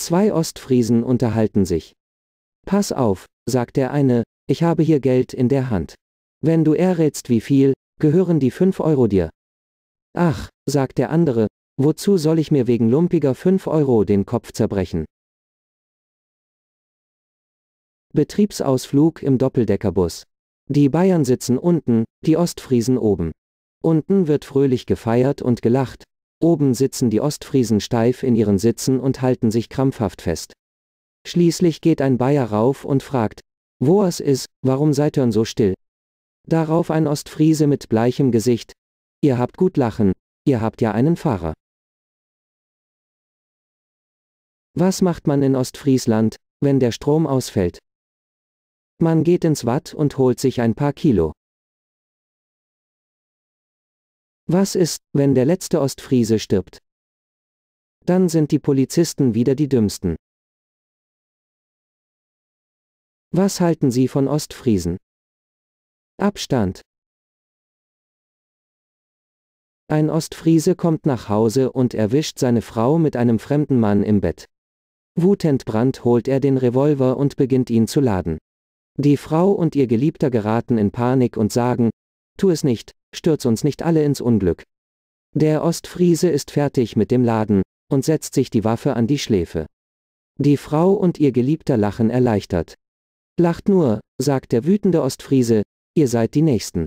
Zwei Ostfriesen unterhalten sich. Pass auf, sagt der eine, ich habe hier Geld in der Hand. Wenn du errätst wie viel, gehören die 5 Euro dir. Ach, sagt der andere, wozu soll ich mir wegen lumpiger 5 Euro den Kopf zerbrechen? Betriebsausflug im Doppeldeckerbus. Die Bayern sitzen unten, die Ostfriesen oben. Unten wird fröhlich gefeiert und gelacht, Oben sitzen die Ostfriesen steif in ihren Sitzen und halten sich krampfhaft fest. Schließlich geht ein Bayer rauf und fragt, wo es ist, warum seid ihr so still? Darauf ein Ostfriese mit bleichem Gesicht, ihr habt gut lachen, ihr habt ja einen Fahrer. Was macht man in Ostfriesland, wenn der Strom ausfällt? Man geht ins Watt und holt sich ein paar Kilo. Was ist, wenn der letzte Ostfriese stirbt? Dann sind die Polizisten wieder die Dümmsten. Was halten Sie von Ostfriesen? Abstand. Ein Ostfriese kommt nach Hause und erwischt seine Frau mit einem fremden Mann im Bett. Wutentbrannt holt er den Revolver und beginnt ihn zu laden. Die Frau und ihr Geliebter geraten in Panik und sagen, tu es nicht, stürz uns nicht alle ins Unglück. Der Ostfriese ist fertig mit dem Laden und setzt sich die Waffe an die Schläfe. Die Frau und ihr Geliebter lachen erleichtert. Lacht nur, sagt der wütende Ostfriese, ihr seid die Nächsten.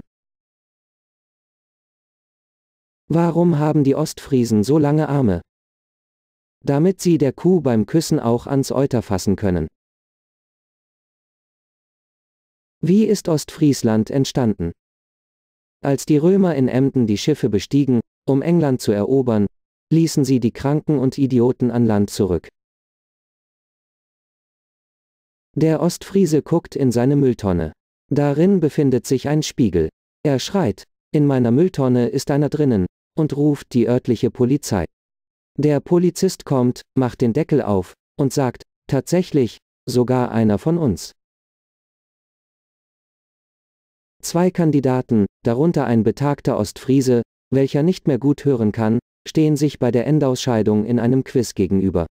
Warum haben die Ostfriesen so lange Arme? Damit sie der Kuh beim Küssen auch ans Euter fassen können. Wie ist Ostfriesland entstanden? Als die Römer in Emden die Schiffe bestiegen, um England zu erobern, ließen sie die Kranken und Idioten an Land zurück. Der Ostfriese guckt in seine Mülltonne. Darin befindet sich ein Spiegel. Er schreit, in meiner Mülltonne ist einer drinnen, und ruft die örtliche Polizei. Der Polizist kommt, macht den Deckel auf, und sagt, tatsächlich, sogar einer von uns. Zwei Kandidaten, darunter ein betagter Ostfriese, welcher nicht mehr gut hören kann, stehen sich bei der Endausscheidung in einem Quiz gegenüber.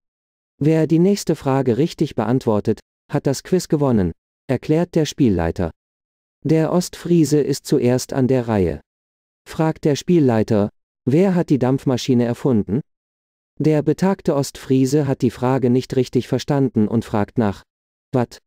Wer die nächste Frage richtig beantwortet, hat das Quiz gewonnen, erklärt der Spielleiter. Der Ostfriese ist zuerst an der Reihe. Fragt der Spielleiter, wer hat die Dampfmaschine erfunden? Der betagte Ostfriese hat die Frage nicht richtig verstanden und fragt nach, wat?